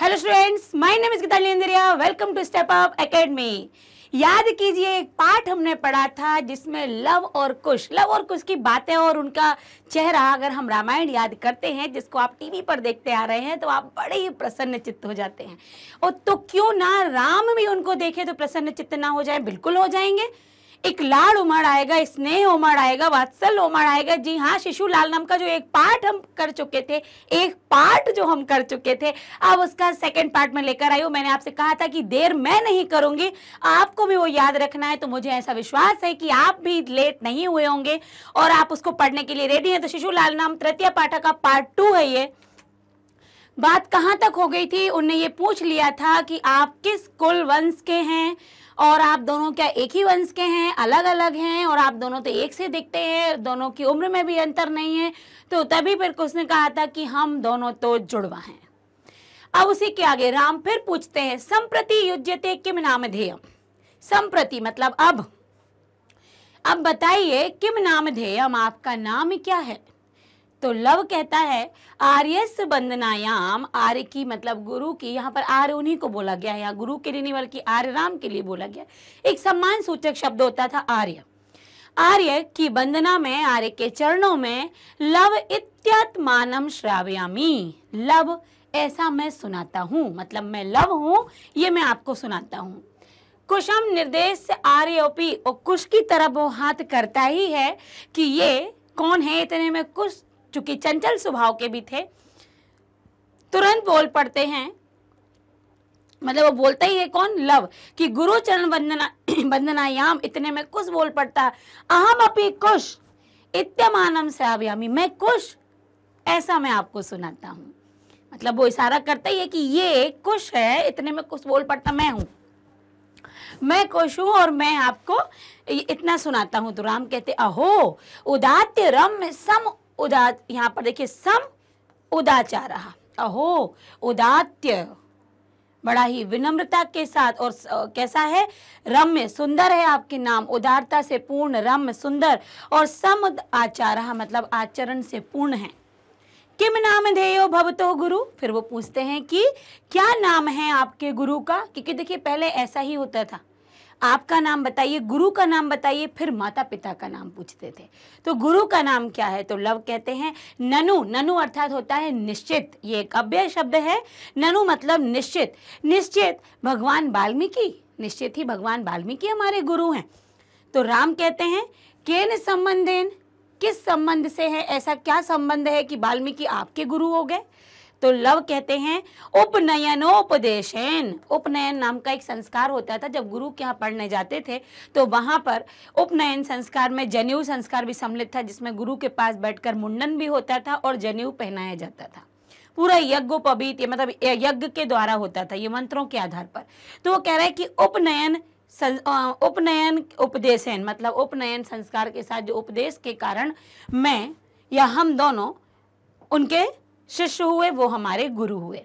hello students my name is Geetanjali welcome to step up academy याद कीजिए एक पाठ हमने पढ़ा था जिसमें लव और कुश लव और कुश की बातें और उनका चेहरा अगर हम रामायण याद करते हैं जिसको आप टीवी पर देखते आ रहे हैं तो आप बड़े ही प्रसन्न चित्त हो जाते हैं और तो क्यों ना राम भी उनको देखे तो प्रसन्न चित्त ना हो जाए बिल्कुल हो जाएंगे एक लाड़ उमड़ आएगा स्नेह उमड़ आएगा वात्सल उमड़ आएगा जी हाँ शिशु लाल नाम का जो एक पार्ट हम कर चुके थे एक पार्ट जो हम कर चुके थे अब उसका सेकंड पार्ट में लेकर आई हूँ मैंने आपसे कहा था कि देर मैं नहीं करूंगी आपको भी वो याद रखना है तो मुझे ऐसा विश्वास है कि आप भी लेट नहीं हुए होंगे और आप उसको पढ़ने के लिए रेडी हैं तो शिशु लाल नाम तृतीय पाठक का पार्ट टू है ये बात कहाँ तक हो गई थी उनने ये पूछ लिया था कि आप किस कुल वंश के हैं और आप दोनों क्या एक ही वंश के हैं अलग अलग हैं और आप दोनों तो एक से दिखते हैं दोनों की उम्र में भी अंतर नहीं है तो तभी फिर उसने कहा था कि हम दोनों तो जुड़वा हैं अब उसी के आगे राम फिर पूछते हैं संप्रति युजते किम नाम ध्येय संप्रति मतलब अब अब बताइए किम नाम ध्येयम आपका नाम क्या है तो लव कहता है आर्यस बंदनायाम आर्य की मतलब गुरु की यहाँ पर आर्य उन्हीं को बोला गया है यहाँ गुरु के लिए नहीं बल्कि आर्य राम के लिए बोला गया एक सम्मान सूचक शब्द होता था आर्य आर्य की वंदना में आर्य के चरणों में लव इत्यात्मानम श्रावयामी लव ऐसा मैं सुनाता हूँ मतलब मैं लव हूँ ये मैं आपको सुनाता हूँ कुशम निर्देश से आर्योपी और कुश की तरफ वो हाथ करता ही है कि ये कौन है इतने में कुछ चूंकि चंचल स्वभाव के भी थे तुरंत बोल पड़ते हैं मतलब वो बोलता ही है कौन लव कि गुरु चरण वंदना वंदनायाम इतने में कुछ बोल पड़ता अहम अपी कुश इत्यमानम श्राव्यामी मैं कुश ऐसा मैं आपको सुनाता हूं मतलब वो इशारा करता ही है कि ये कुश है इतने में कुछ बोल पड़ता मैं हूं मैं कुश हूं और मैं आपको इतना सुनाता हूं तो राम कहते अहो उदात्य रम सम उदा यहाँ पर देखिए सम रहा अहो उदात्य बड़ा ही विनम्रता के साथ और कैसा है रम्य सुंदर है आपके नाम उदारता से पूर्ण रम्य सुंदर और सम आचार मतलब आचरण से पूर्ण है किम नाम धेयो भवतो गुरु फिर वो पूछते हैं कि क्या नाम है आपके गुरु का क्योंकि देखिए पहले ऐसा ही होता था आपका नाम बताइए गुरु का नाम बताइए फिर माता पिता का नाम पूछते थे तो गुरु का नाम क्या है तो लव कहते हैं ननु ननु अर्थात होता है निश्चित ये एक अव्यय शब्द है ननु मतलब निश्चित निश्चित भगवान वाल्मीकि निश्चित ही भगवान वाल्मीकि हमारे गुरु हैं तो राम कहते हैं केन संबंधेन किस संबंध से है ऐसा क्या संबंध है कि वाल्मीकि आपके गुरु हो गए तो लव कहते हैं उपनयनोपदेशन उपनयन नाम का एक संस्कार होता था जब गुरु के यहाँ पढ़ने जाते थे तो वहां पर उपनयन संस्कार में जनेऊ संस्कार भी सम्मिलित था जिसमें गुरु के पास बैठकर मुंडन भी होता था और जनेऊ पहनाया जाता था पूरा यज्ञोपवीत मतलब यज्ञ के द्वारा होता था ये मंत्रों के आधार पर तो वो कह रहा है कि उपनयन उपनयन उपदेशन मतलब उपनयन संस्कार के साथ जो उपदेश के कारण मैं या हम दोनों उनके शिष्य हुए वो हमारे गुरु हुए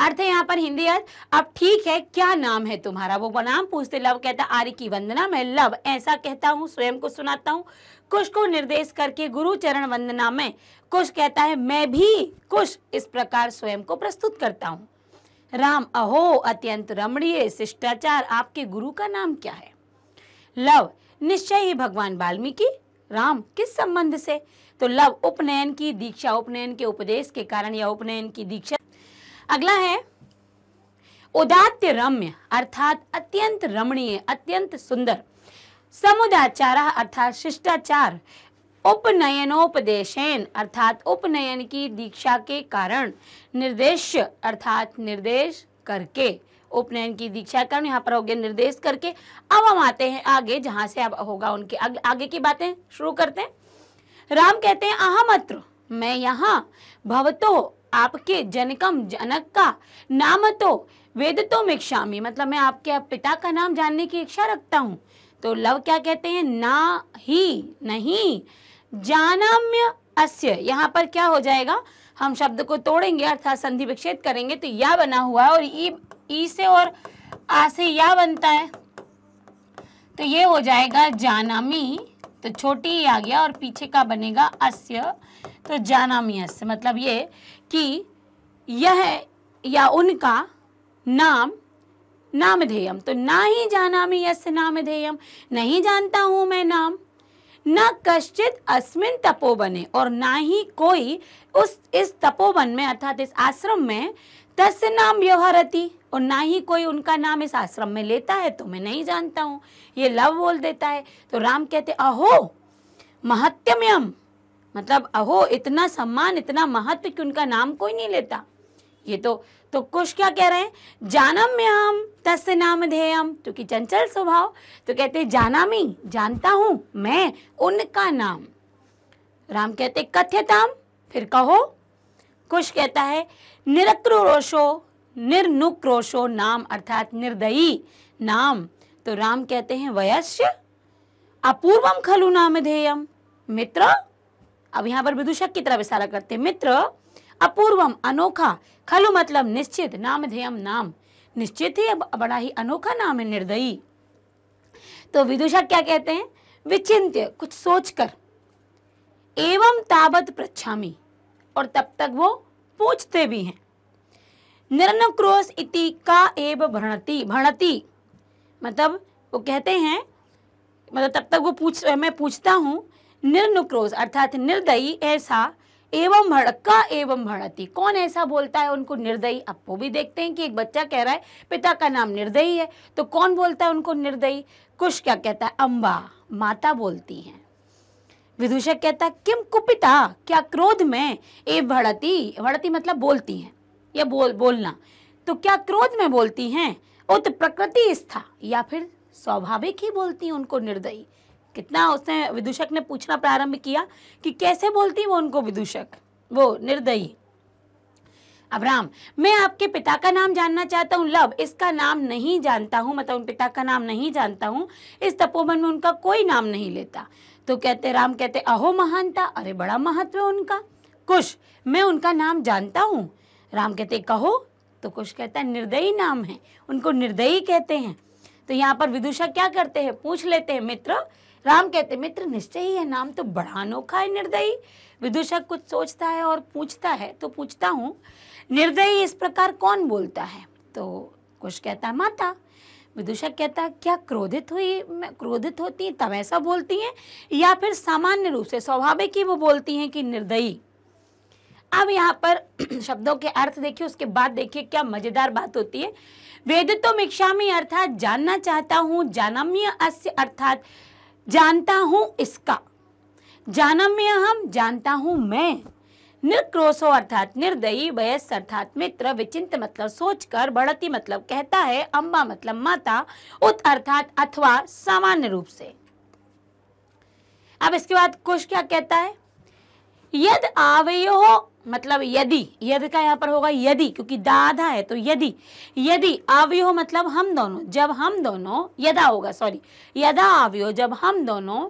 अर्थ है यहाँ पर हिंदी अर्थ अब ठीक है क्या नाम है तुम्हारा वो नाम पूछते लव कहता आर्य की वंदना में लव ऐसा कहता हूँ स्वयं को सुनाता हूँ कुश को निर्देश करके गुरु चरण वंदना में कुश कहता है मैं भी कुश इस प्रकार स्वयं को प्रस्तुत करता हूँ राम अहो अत्यंत रमणीय शिष्टाचार आपके गुरु का नाम क्या है लव निश्चय ही भगवान वाल्मीकि राम किस संबंध से तो लव उपनयन की दीक्षा उपनयन के उपदेश के कारण या उपनयन की दीक्षा अगला है उदात्य रम्य अर्थात अत्यंत रमणीय अत्यंत सुंदर समुदाचार अर्थात शिष्टाचार उपनयनोपदेशन अर्थात उपनयन की दीक्षा के कारण निर्देश अर्थात निर्देश करके उपनयन की दीक्षा कारण यहाँ पर हो गया निर्देश करके अब हम आते हैं आगे जहाँ से अब होगा उनके आगे, आगे की बातें शुरू करते हैं राम कहते हैं अहमत्र मैं यहाँ भवतो आपके जनकम जनक का नाम तो वेद तो मिक्षामी मतलब मैं आपके पिता का नाम जानने की इच्छा रखता हूँ तो लव क्या कहते हैं ना ही नहीं जानाम्य अस्य यहाँ पर क्या हो जाएगा हम शब्द को तोड़ेंगे अर्थात संधि विक्षेद करेंगे तो या बना हुआ है और ई ई से और आ से या बनता है तो ये हो जाएगा जानामी तो छोटी ही आ गया और पीछे का बनेगा अस्य तो जानामी अस्य मतलब ये कि यह या उनका नाम नामधेयम तो ना ही जाना मैं यस नामधेयम नहीं जानता हूँ मैं नाम न कश्चित अस्मिन तपोवने और ना ही कोई उस इस तपोवन में अर्थात इस आश्रम में तस्य नाम व्यवहारती और ना ही कोई उनका नाम इस आश्रम में लेता है तो मैं नहीं जानता हूँ ये लव बोल देता है तो राम कहते अहो महत्यम्यम मतलब अहो इतना सम्मान इतना महत्व कि उनका नाम कोई नहीं लेता ये तो तो कुछ क्या कह रहे हैं जानम में हम तस् नाम ध्येयम क्योंकि तो चंचल स्वभाव तो कहते जानामी जानता हूं मैं उनका नाम राम कहते कथ्यताम फिर कहो कुश कहता है निरक्रोशो निर्नुक्रोशो नाम अर्थात निर्दयी नाम तो राम कहते हैं वयस्य अपूर्वम खलु नाम धेयम मित्र अब यहाँ पर विदूषक की तरफ इशारा करते हैं मित्र अपूर्वम अनोखा खलु मतलब निश्चित नाम धेयम नाम निश्चित ही अब बड़ा ही अनोखा नाम है निर्दयी तो विदूषक क्या कहते हैं विचिंत्य कुछ सोचकर एवं ताबत प्रच्छामी और तब तक वो पूछते भी हैं निरन क्रोश इति का एव भ्रणति भ्रणति मतलब वो कहते हैं मतलब तब तक वो पूछ मैं पूछता हूँ निर्नुक्रोश अर्थात निर्दयी ऐसा एवं भड़का एवं भड़ती कौन ऐसा बोलता है उनको निर्दयी अब वो भी देखते हैं कि एक बच्चा कह रहा है पिता का नाम निर्दयी है तो कौन बोलता है उनको निर्दयी कुश क्या कहता है अम्बा माता बोलती हैं विदूषक कहता किम कुपिता क्या क्रोध में ए भड़ती भड़ती मतलब बोलती हैं या बोल बोलना तो क्या क्रोध में बोलती हैं उत प्रकृति स्था या फिर स्वाभाविक ही बोलती उनको निर्दयी कितना उसने विदूषक ने पूछना प्रारंभ किया कि कैसे बोलती वो उनको विदूषक वो निर्दयी अब राम मैं आपके पिता का नाम जानना चाहता हूँ लव इसका नाम नहीं जानता हूँ मतलब उन पिता का नाम नहीं जानता हूँ इस तपोवन में उनका कोई नाम नहीं लेता तो कहते राम कहते अहो महानता अरे बड़ा महत्व उनका कुश मैं उनका नाम जानता हूँ राम कहते कहो तो कुश कहता है निर्दयी नाम है उनको निर्दयी कहते हैं तो यहाँ पर विदुषा क्या करते हैं पूछ लेते हैं मित्र राम कहते मित्र निश्चय ही है नाम तो बड़ा अनोखा है निर्दयी विदुषा कुछ सोचता है और पूछता है तो पूछता हूँ निर्दयी इस प्रकार कौन बोलता है तो कुछ कहता है माता विदुषा कहता क्या क्रोधित हुई मैं क्रोधित होती हैं तब ऐसा बोलती हैं या फिर सामान्य रूप से स्वाभाविक ही वो बोलती हैं कि निर्दयी अब यहाँ पर शब्दों के अर्थ देखिए उसके बाद देखिए क्या मजेदार बात होती है वेद तो मिक्षामी अर्थात जानना चाहता हूँ जानम्य अस्य अर्थात जानता हूँ इसका जानम्य हम जानता हूँ मैं निर्क्रोशो अर्थात निर्दयी वयस अर्थात मित्र विचिंत मतलब सोचकर बढ़ती मतलब कहता है अम्बा मतलब माता उत अर्थात अथवा सामान्य रूप से अब इसके बाद कुश क्या कहता है यद आवयो मतलब यदि यद का यहाँ पर होगा यदि क्योंकि दाधा है तो यदि यदि आवयो मतलब हम दोनों जब हम दोनों यदा होगा सॉरी यदा हो जब हम दोनों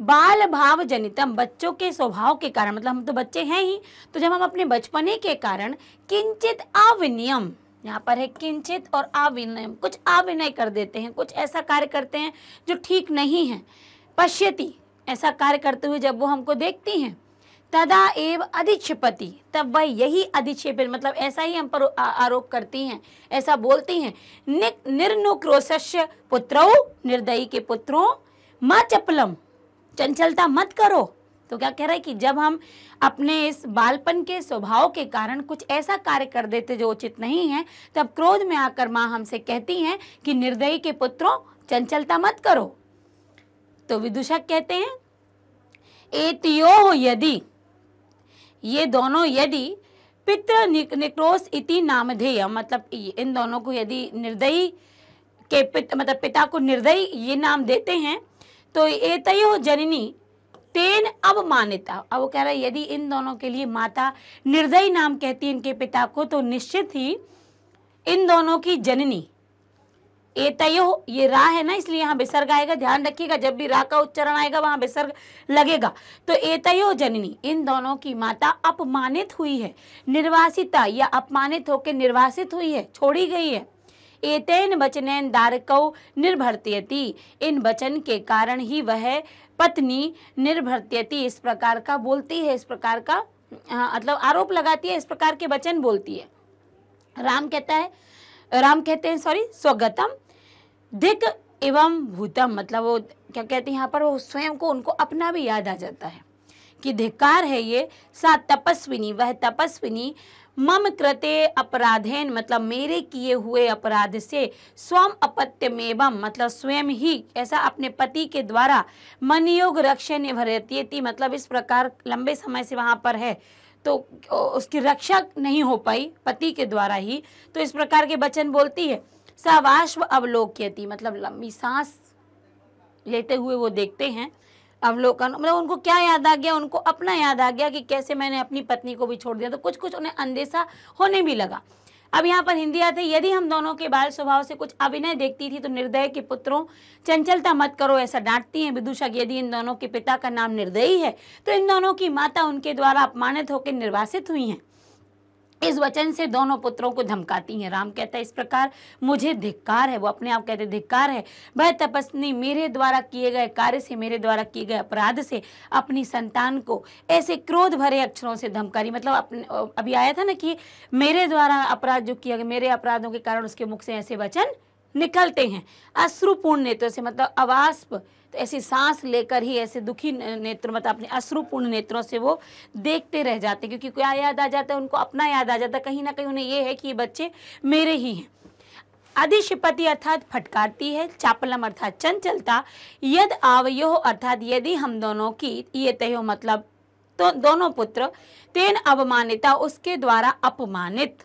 बाल भाव जनितम बच्चों के स्वभाव के कारण मतलब हम तो बच्चे हैं ही तो जब हम अपने बचपने के कारण किंचित अविनियम यहाँ पर है किंचित और अविनियम कुछ अविनय कर देते हैं कुछ ऐसा कार्य करते हैं जो ठीक नहीं है पश्यति ऐसा कार्य करते हुए जब वो हमको देखती हैं तदा एव अधिक्षिपति तब वह यही अधिक्षेपित मतलब ऐसा ही हम पर आरोप करती हैं ऐसा बोलती हैं निर्नुक्रोशस्य पुत्रो निर्दयी के पुत्रों माँ चपलम चंचलता मत करो तो क्या कह रहा है कि जब हम अपने इस बालपन के स्वभाव के कारण कुछ ऐसा कार्य कर देते जो उचित नहीं है तब क्रोध में आकर माँ हमसे कहती हैं कि निर्दयी के पुत्रों चंचलता मत करो तो विदूषक कहते हैं एतियो यदि ये दोनों यदि पित्र निक्रोस इति नामधेय मतलब इन दोनों को यदि निर्दयी के पित मतलब पिता को निर्दयी ये नाम देते हैं तो ये तय जननी तेन अब मान्यता अब वो कह रहा है यदि इन दोनों के लिए माता निर्दयी नाम कहती है इनके पिता को तो निश्चित ही इन दोनों की जननी ए तयो ये रा है ना इसलिए यहाँ विसर्ग आएगा ध्यान रखिएगा जब भी रा का उच्चारण आएगा वहाँ विसर्ग लगेगा तो ए तयो जननी इन दोनों की माता अपमानित हुई है निर्वासिता या अपमानित होकर निर्वासित हुई है छोड़ी गई है एतेन वचने दारकौ निर्भरती इन वचन के कारण ही वह पत्नी निर्भरती इस प्रकार का बोलती है इस प्रकार का मतलब आरोप लगाती है इस प्रकार के वचन बोलती है राम कहता है राम कहते हैं सॉरी स्वगतम दिक एवं भूतम मतलब वो क्या कहते हैं यहाँ पर वो स्वयं को उनको अपना भी याद आ जाता है कि धिकार है ये सा तपस्विनी वह तपस्विनी मम कृते अपराधेन मतलब मेरे किए हुए अपराध से स्वम अपत्यमेवम मतलब स्वयं ही ऐसा अपने पति के द्वारा मनयोग रक्षण निभरती मतलब इस प्रकार लंबे समय से वहाँ पर है तो उसकी रक्षा नहीं हो पाई पति के द्वारा ही तो इस प्रकार के वचन बोलती है सवाश्व अवलोक्यति मतलब लंबी सांस लेते हुए वो देखते हैं अवलोकन मतलब उनको क्या याद आ गया उनको अपना याद आ गया कि कैसे मैंने अपनी पत्नी को भी छोड़ दिया तो कुछ कुछ उन्हें अंदेशा होने भी लगा अब यहाँ पर हिंदी आते यदि हम दोनों के बाल स्वभाव से कुछ अभिनय देखती थी तो निर्दय के पुत्रों चंचलता मत करो ऐसा डांटती हैं विदूषक यदि इन दोनों के पिता का नाम निर्दयी है तो इन दोनों की माता उनके द्वारा अपमानित होकर निर्वासित हुई हैं इस वचन से दोनों पुत्रों को धमकाती हैं राम कहता है इस प्रकार मुझे धिक्कार है वो अपने आप कहते धिक्कार है वह तपस्नी मेरे द्वारा किए गए कार्य से मेरे द्वारा किए गए अपराध से अपनी संतान को ऐसे क्रोध भरे अक्षरों से धमकारी मतलब अपने अभी आया था ना कि मेरे द्वारा अपराध जो किया गया मेरे अपराधों के कारण उसके मुख से ऐसे वचन निकलते हैं अश्रुपूर्ण नेत्रों से मतलब अवास्प तो ऐसी सांस लेकर ही ऐसे दुखी नेत्र मतलब अपने अश्रुपूर्ण नेत्रों से वो देखते रह जाते क्योंकि क्या याद आ जाता है उनको अपना याद आ जाता कहीं ना कहीं उन्हें ये है कि ये बच्चे मेरे ही हैं अधिशिपति अर्थात फटकारती है चापलम अर्थात चंचलता यद आवयो अर्थात यदि हम दोनों की ये तय मतलब तो दोनों पुत्र तेन अवमानिता उसके द्वारा अपमानित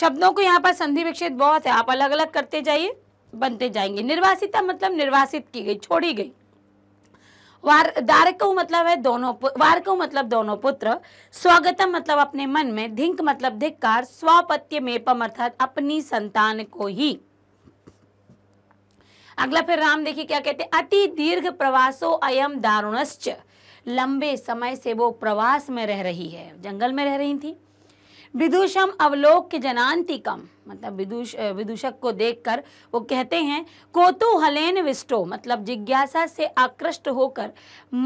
शब्दों को यहाँ पर संधि विक्षेद बहुत है आप अलग अलग करते जाइए बनते जाएंगे निर्वासिता मतलब निर्वासित की गई छोड़ी गई वार मतलब है दोनों वारक मतलब दोनों पुत्र स्वागतम मतलब अपने मन में धिंक मतलब धिक्कार स्वापत्य मेपम अर्थात अपनी संतान को ही अगला फिर राम देखिए क्या कहते हैं अति दीर्घ प्रवासो अयम दारुणश्च लंबे समय से वो प्रवास में रह रही है जंगल में रह रही थी विदुषम अवलोक जनांतिकम मतलब विदुष विदूषक को देखकर वो कहते हैं कोतूहलेन विष्टो मतलब जिज्ञासा से आकृष्ट होकर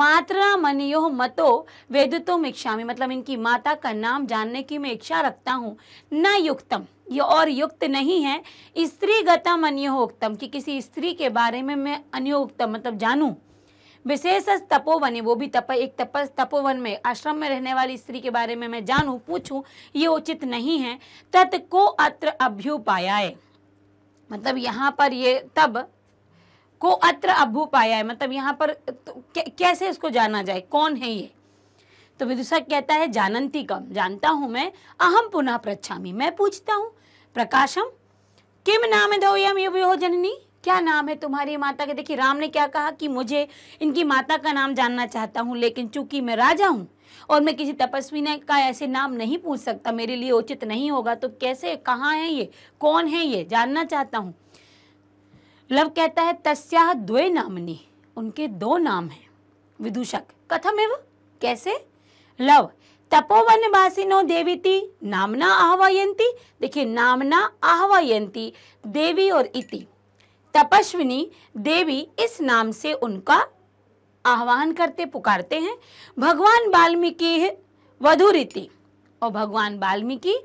मात्रा मनियो मतो इच्छा इच्छामी मतलब इनकी माता का नाम जानने की मैं इच्छा रखता हूँ न युक्तम ये और युक्त नहीं है स्त्री गतम अन्योक्तम कि किसी स्त्री के बारे में मैं अन्योक्तम मतलब जानूँ विशेष तपोवन है वो भी तप एक तप तपोवन में आश्रम में रहने वाली स्त्री के बारे में मैं जानूं पूछूं ये उचित नहीं है तत् को अत्र अभ्युपायाय मतलब यहाँ पर ये तब को अत्र अभ्युपाया है मतलब यहाँ पर तो कैसे इसको जाना जाए कौन है ये तो विदुषा कहता है जानंती कम जानता हूँ मैं अहम पुनः प्रच्छामी मैं पूछता हूँ प्रकाशम किम नाम दो यम जननी क्या नाम है तुम्हारी माता के देखिए राम ने क्या कहा कि मुझे इनकी माता का नाम जानना चाहता हूँ लेकिन चूंकि मैं राजा हूँ और मैं किसी तपस्वी ने का ऐसे नाम नहीं पूछ सकता मेरे लिए उचित नहीं होगा तो कैसे कहाँ है ये कौन है ये जानना चाहता हूँ लव कहता है तस्या द्वे नामनी उनके दो नाम हैं विदूषक कथम एव कैसे लव तपोवन वासिनो देवीति नामना आहवायंती देखिए नामना आहवायंती देवी और इति तपस्विनी देवी इस नाम से उनका आह्वान करते पुकारते हैं भगवान वाल्मीकि वधु रीति और भगवान वाल्मीकि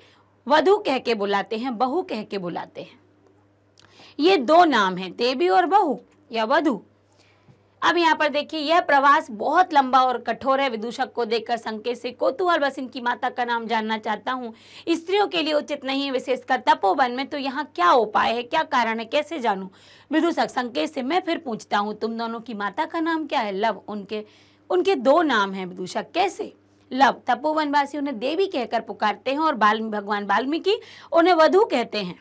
वधु कह के बुलाते हैं बहु कह के बुलाते हैं ये दो नाम हैं देवी और बहु या वधु अब यहाँ पर देखिए यह प्रवास बहुत लंबा और कठोर है विदूषक को देखकर संकेत से कोतुहल बस इनकी माता का नाम जानना चाहता हूँ स्त्रियों के लिए उचित नहीं है विशेषकर तपोवन में तो यहाँ क्या उपाय है क्या कारण है कैसे जानू विदूषक संकेत से मैं फिर पूछता हूँ तुम दोनों की माता का नाम क्या है लव उनके उनके दो नाम है विदूषक कैसे लव तपोवनवासी उन्हें देवी कहकर पुकारते हैं और बाल्मी भगवान वाल्मीकि उन्हें वधु कहते हैं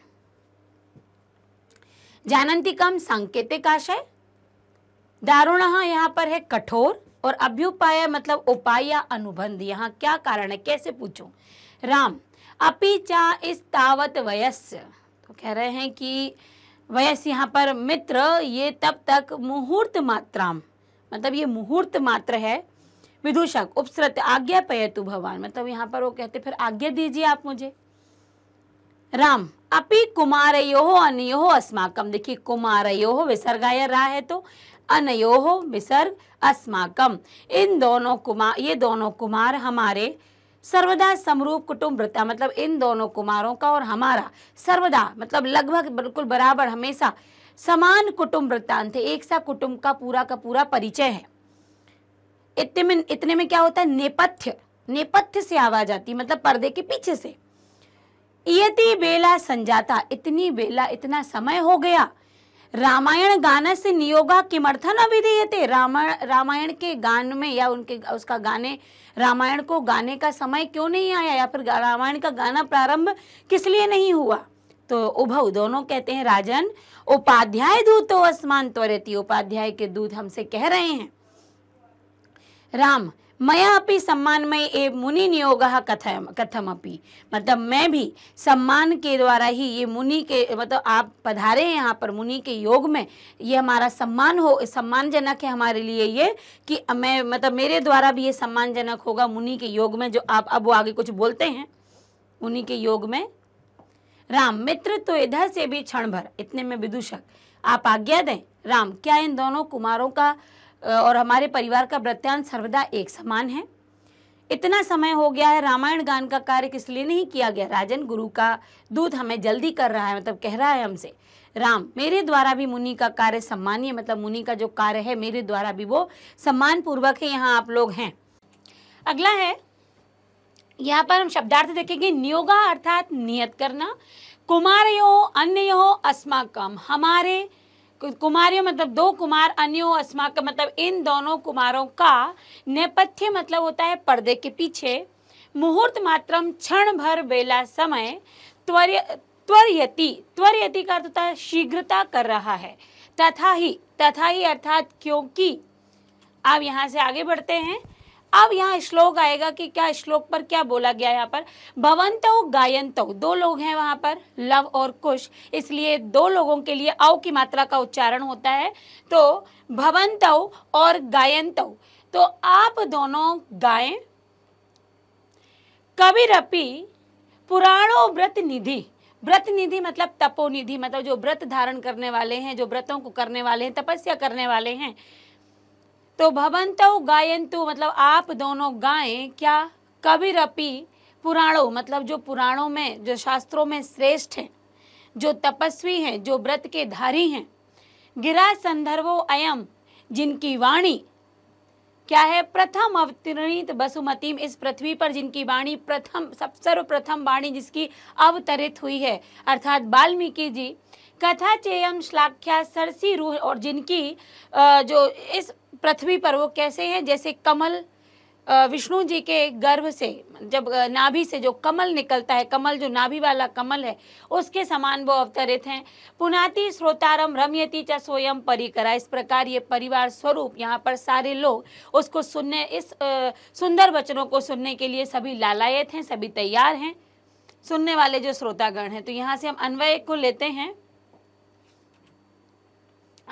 जानंती कम संकेतिक आशय दारुणा यहाँ पर है कठोर और अभ्युपाय मतलब उपाय या अनुबंध यहाँ क्या कारण है कैसे पूछूं राम अपी चा इस तावत वयस्य तो कह रहे हैं कि वयस यहाँ पर मित्र ये तब तक मुहूर्त मात्राम मतलब ये मुहूर्त मात्र है विदूषक उपसृत आज्ञा पयतु भगवान मतलब यहाँ पर वो कहते फिर आज्ञा दीजिए आप मुझे राम अपि कुमारयो अनयो अस्माकम देखिए कुमारयो विसर्गाया रा है तो अनयो विसर्ग अस्माकम इन दोनों कुमार ये दोनों कुमार हमारे सर्वदा समरूप कुटुंब वृत्ता मतलब इन दोनों कुमारों का और हमारा सर्वदा मतलब लगभग बिल्कुल बराबर हमेशा समान कुटुंब वृत्तांत है एक सा कुटुंब का पूरा का पूरा परिचय है इतने में इतने में क्या होता है नेपथ्य नेपथ्य से आवाज आती मतलब पर्दे के पीछे से इयति बेला संजाता इतनी बेला इतना समय हो गया रामायण गाना से नियोगा किमर्थन अभिधीयते रामायण रामायण के गान में या उनके उसका गाने रामायण को गाने का समय क्यों नहीं आया या फिर रामायण का गाना प्रारंभ किस लिए नहीं हुआ तो उभव दोनों कहते हैं राजन उपाध्याय दूत तो आसमान त्वरित उपाध्याय के दूत हमसे कह रहे हैं राम मयापि सम्मानमय ए मुनि नियोग कथम कथमपि मतलब मैं भी सम्मान के द्वारा ही ये मुनि के मतलब आप पधारे हैं यहाँ पर मुनि के योग में ये हमारा सम्मान हो सम्मानजनक है हमारे लिए ये कि मैं मतलब मेरे द्वारा भी ये सम्मानजनक होगा मुनि के योग में जो आप अब वो आगे कुछ बोलते हैं मुनि के योग में राम मित्र तो इधर से भी क्षण भर इतने में विदूषक आप आज्ञा दें राम क्या इन दोनों कुमारों का और हमारे परिवार का वृत्यांश सर्वदा एक समान है इतना समय हो गया है रामायण गान का कार्य किस लिए नहीं किया गया राजन गुरु का दूध हमें जल्दी कर रहा है मतलब कह रहा है हमसे राम मेरे द्वारा भी मुनि का कार्य सम्मानीय मतलब मुनि का जो कार्य है मेरे द्वारा भी वो सम्मान पूर्वक है यहाँ आप लोग हैं अगला है यहाँ पर हम शब्दार्थ देखेंगे नियोगा अर्थात नियत करना कुमार यो अन्य यो अस्माकम हमारे कुमारियों मतलब दो कुमार अन्यो अस्माक मतलब इन दोनों कुमारों का नेपथ्य मतलब होता है पर्दे के पीछे मुहूर्त मात्रम क्षण भर बेला समय त्वर्य त्वर्यति त्वर्यति का अर्थ होता है शीघ्रता कर रहा है तथा ही तथा ही अर्थात क्योंकि आप यहाँ से आगे बढ़ते हैं अब यहाँ श्लोक आएगा कि क्या श्लोक पर क्या बोला गया यहाँ पर भवंत गायंतो दो लोग हैं वहां पर लव और कुश इसलिए दो लोगों के लिए औ की मात्रा का उच्चारण होता है तो भवंतो और गायन तो आप दोनों गाएं कविरपि पुराणो व्रत निधि व्रत निधि मतलब तपोनिधि मतलब जो व्रत धारण करने वाले हैं जो व्रतों को करने वाले हैं तपस्या करने वाले हैं तो भवंतो गायंतु मतलब आप दोनों गाएं क्या कबीर अपी पुराणों मतलब जो पुराणों में जो शास्त्रों में श्रेष्ठ हैं जो तपस्वी हैं जो व्रत के धारी हैं गिरा संदर्भो अयम जिनकी वाणी क्या है प्रथम अवतरणित बसुमतीम इस पृथ्वी पर जिनकी वाणी प्रथम सब सर्वप्रथम वाणी जिसकी अवतरित हुई है अर्थात वाल्मीकि जी कथा चेयम श्लाख्या सरसी रूह और जिनकी जो इस पृथ्वी पर वो कैसे हैं जैसे कमल विष्णु जी के गर्भ से जब नाभि से जो कमल निकलता है कमल जो नाभि वाला कमल है उसके समान वो अवतरित हैं पुनाति स्रोतारम रमयती च स्वयं परिकरा इस प्रकार ये परिवार स्वरूप यहाँ पर सारे लोग उसको सुनने इस सुंदर वचनों को सुनने के लिए सभी लालायत हैं सभी तैयार हैं सुनने वाले जो श्रोतागण हैं तो यहाँ से हम अन्वय को लेते हैं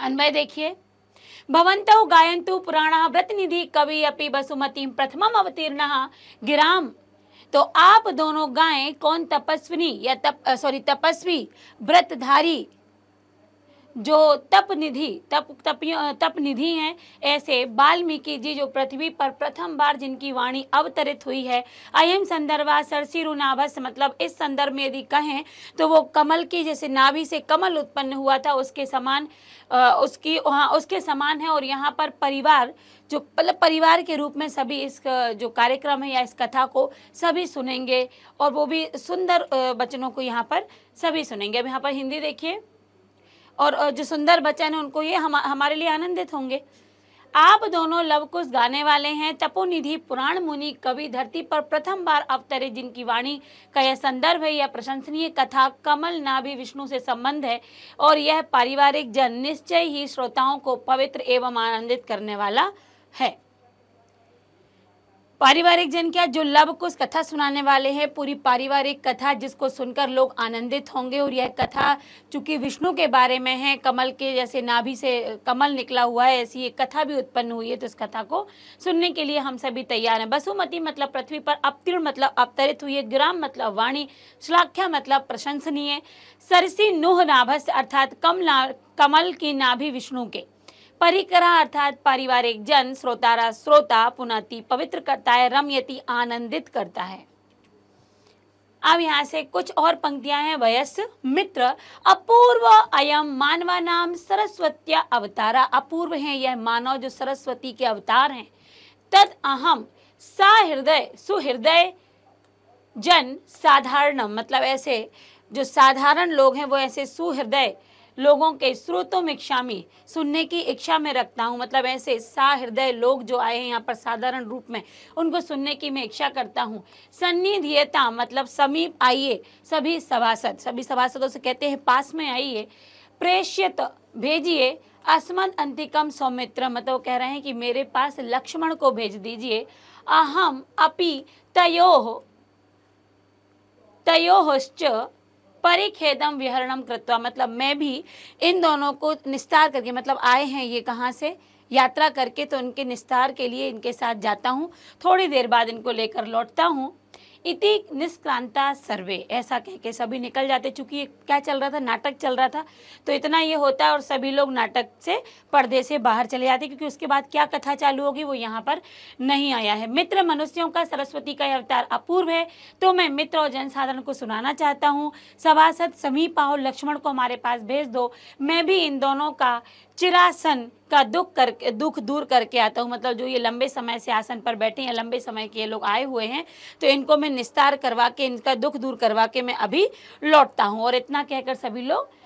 अन्वय देखिए भवन्तौ गायन्तु पुराणः व्रतनिधि कवि अपि वसुमतीं प्रथमम अवतीर्णः गिराम तो आप दोनों गाएं कौन तपस्विनी या तप सॉरी तपस्वी व्रतधारी जो तप निधि तप तपियों तप निधि हैं ऐसे वाल्मीकि जी जो पृथ्वी पर प्रथम बार जिनकी वाणी अवतरित हुई है अयम संदर्भा सरसी मतलब इस संदर्भ में यदि कहें तो वो कमल की जैसे नाभि से कमल उत्पन्न हुआ था उसके समान उसकी वहाँ उसके समान है और यहाँ पर परिवार जो मतलब परिवार के रूप में सभी इस जो कार्यक्रम है या इस कथा को सभी सुनेंगे और वो भी सुंदर वचनों को यहाँ पर सभी सुनेंगे अब यहाँ पर हिंदी देखिए और जो सुंदर बच्चन है उनको ये हम हमारे लिए आनंदित होंगे आप दोनों लवकुश गाने वाले हैं तपोनिधि पुराण मुनि कवि धरती पर प्रथम बार अवतरे जिनकी वाणी का यह संदर्भ है यह प्रशंसनीय कथा कमल नाभि विष्णु से संबंध है और यह पारिवारिक जन निश्चय ही श्रोताओं को पवित्र एवं आनंदित करने वाला है पारिवारिक जन क्या जो लव कुछ कथा सुनाने वाले हैं पूरी पारिवारिक कथा जिसको सुनकर लोग आनंदित होंगे और यह कथा चूंकि विष्णु के बारे में है कमल के जैसे नाभि से कमल निकला हुआ है ऐसी एक कथा भी उत्पन्न हुई है तो इस कथा को सुनने के लिए हम सभी तैयार हैं बसुमती मतलब पृथ्वी पर अवतीर्ण मतलब अवतरित हुई है ग्राम मतलब वाणी श्लाख्या मतलब प्रशंसनीय सरसी नुह नाभस अर्थात कम कमल की नाभि विष्णु के परिकरा अर्थात पारिवारिक जन श्रोतारा श्रोता पुनाति पवित्र करता है रमयती आनंदित करता है अब यहाँ से कुछ और पंक्तियां हैं वयस मित्र अपूर्व अयम मानवा नाम सरस्वती अवतारा अपूर्व है यह मानव जो सरस्वती के अवतार हैं तद अहम सा हृदय सुहृदय जन साधारण मतलब ऐसे जो साधारण लोग हैं वो ऐसे सुहृदय लोगों के स्रोतों में शामी सुनने की इच्छा में रखता हूँ मतलब ऐसे हृदय लोग जो आए हैं यहाँ पर साधारण रूप में उनको सुनने की मैं इच्छा करता हूँ सन्निधियता मतलब समीप आइए सभी सभासद सभी सभासदों से कहते हैं पास में आइए प्रेषित भेजिए अस्मद अंतिकम सौमित्र मतलब कह रहे हैं कि मेरे पास लक्ष्मण को भेज दीजिए अहम अपि तयोह तयोश्च परिखेदम विहरणम कृत्वा मतलब मैं भी इन दोनों को निस्तार करके मतलब आए हैं ये कहाँ से यात्रा करके तो इनके निस्तार के लिए इनके साथ जाता हूँ थोड़ी देर बाद इनको लेकर लौटता हूँ इति निष्क्रांता सर्वे ऐसा कह के सभी निकल जाते चूंकि क्या चल रहा था नाटक चल रहा था तो इतना ये होता है और सभी लोग नाटक से पर्दे से बाहर चले जाते क्योंकि उसके बाद क्या कथा चालू होगी वो यहाँ पर नहीं आया है मित्र मनुष्यों का सरस्वती का अवतार अपूर्व है तो मैं मित्र और जनसाधारण को सुनाना चाहता हूँ सभासद समीप आओ लक्ष्मण को हमारे पास भेज दो मैं भी इन दोनों का चिरासन का दुख कर दुख दूर करके आता हूँ मतलब जो ये लंबे समय से आसन पर बैठे हैं लंबे समय के ये लोग आए हुए हैं तो इनको मैं निस्तार करवा के इनका दुख दूर करवा के मैं अभी लौटता हूँ और इतना कहकर सभी लोग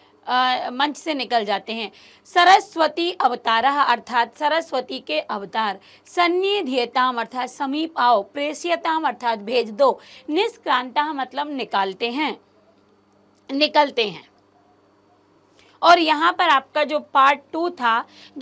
मंच से निकल जाते हैं सरस्वती अवतारा अर्थात सरस्वती के अवतार सन्निधियताम अर्थात समीप आओ प्रेषयताम अर्थात भेज दो निष्क्रांता मतलब निकालते हैं निकलते हैं और यहाँ पर आपका जो पार्ट टू था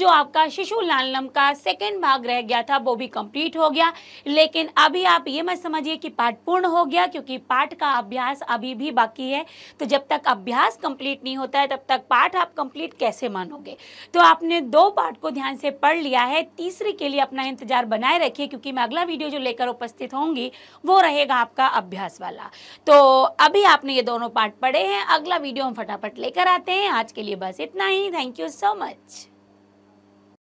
जो आपका शिशु लालनम का सेकेंड भाग रह गया था वो भी कंप्लीट हो गया लेकिन अभी आप ये मत समझिए कि पार्ट पूर्ण हो गया क्योंकि पाठ का अभ्यास अभी भी बाकी है तो जब तक अभ्यास कंप्लीट नहीं होता है तब तक पाठ आप कंप्लीट कैसे मानोगे तो आपने दो पार्ट को ध्यान से पढ़ लिया है तीसरे के लिए अपना इंतजार बनाए रखिए क्योंकि मैं अगला वीडियो जो लेकर उपस्थित होंगी वो रहेगा आपका अभ्यास वाला तो अभी आपने ये दोनों पार्ट पढ़े हैं अगला वीडियो हम फटाफट लेकर आते हैं आज के लिए बस इतना ही थैंक यू सो मच